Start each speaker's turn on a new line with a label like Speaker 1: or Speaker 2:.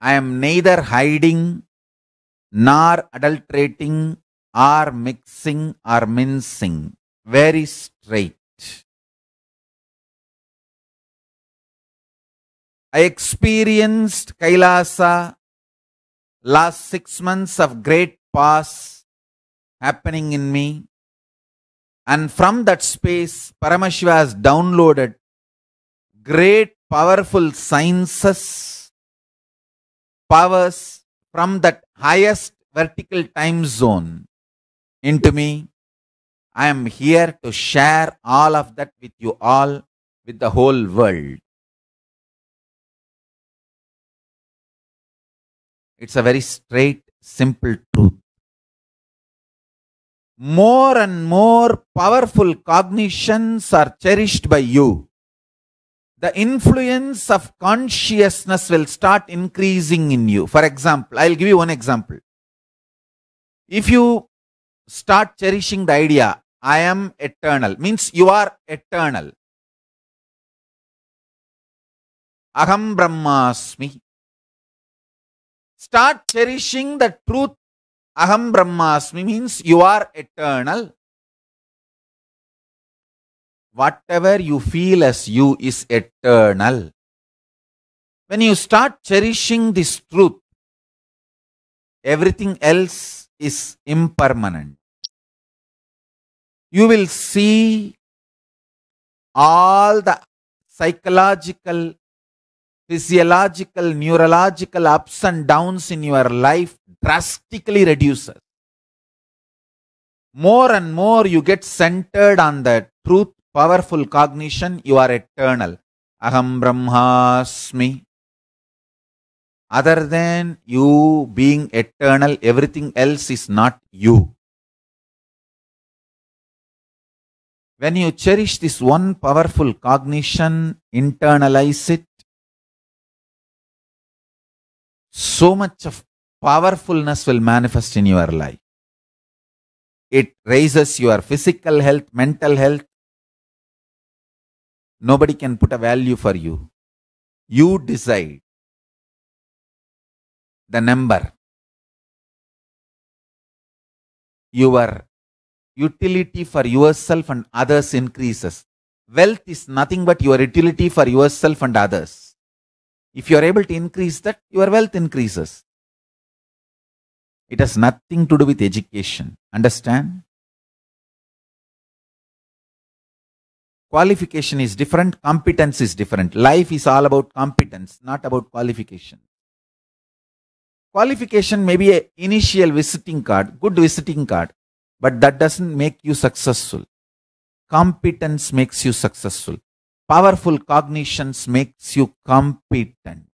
Speaker 1: I am neither hiding nor adulterating or mixing or mincing.
Speaker 2: Very straight. I experienced Kailasa
Speaker 1: last six months of great pass happening in me. And from that space, Paramashiva has downloaded great powerful sciences powers from that highest vertical time zone into me.
Speaker 2: I am here to share all of that with you all, with the whole world. It's a very straight, simple truth. More and
Speaker 1: more powerful cognitions are cherished by you the influence of consciousness will start increasing in you. For example, I'll give you
Speaker 2: one example. If you start cherishing the idea, I am eternal, means you are eternal. Aham Brahmasmi. Start
Speaker 1: cherishing the truth. Aham Brahmasmi means you are eternal whatever you feel as you is eternal. When you start cherishing this truth, everything else is impermanent. You will see all the psychological, physiological, neurological ups and downs in your life drastically reduces. More and more you get centered on the truth powerful cognition, you are eternal. Aham Brahmasmi. Other than you being eternal, everything else is not you. When you cherish this one powerful cognition, internalize it, so much of powerfulness will manifest in your life. It raises your physical
Speaker 2: health, mental health, Nobody can put a value for you. You decide the number. Your utility
Speaker 1: for yourself and others increases. Wealth is nothing but your utility for yourself and others. If you are able to increase that, your wealth increases. It has nothing to do with education. Understand? qualification is different, competence is different. Life is all about competence, not about qualification. Qualification may be an initial visiting card, good visiting card, but that doesn't make you successful. Competence makes you successful. Powerful cognitions
Speaker 2: makes you competent.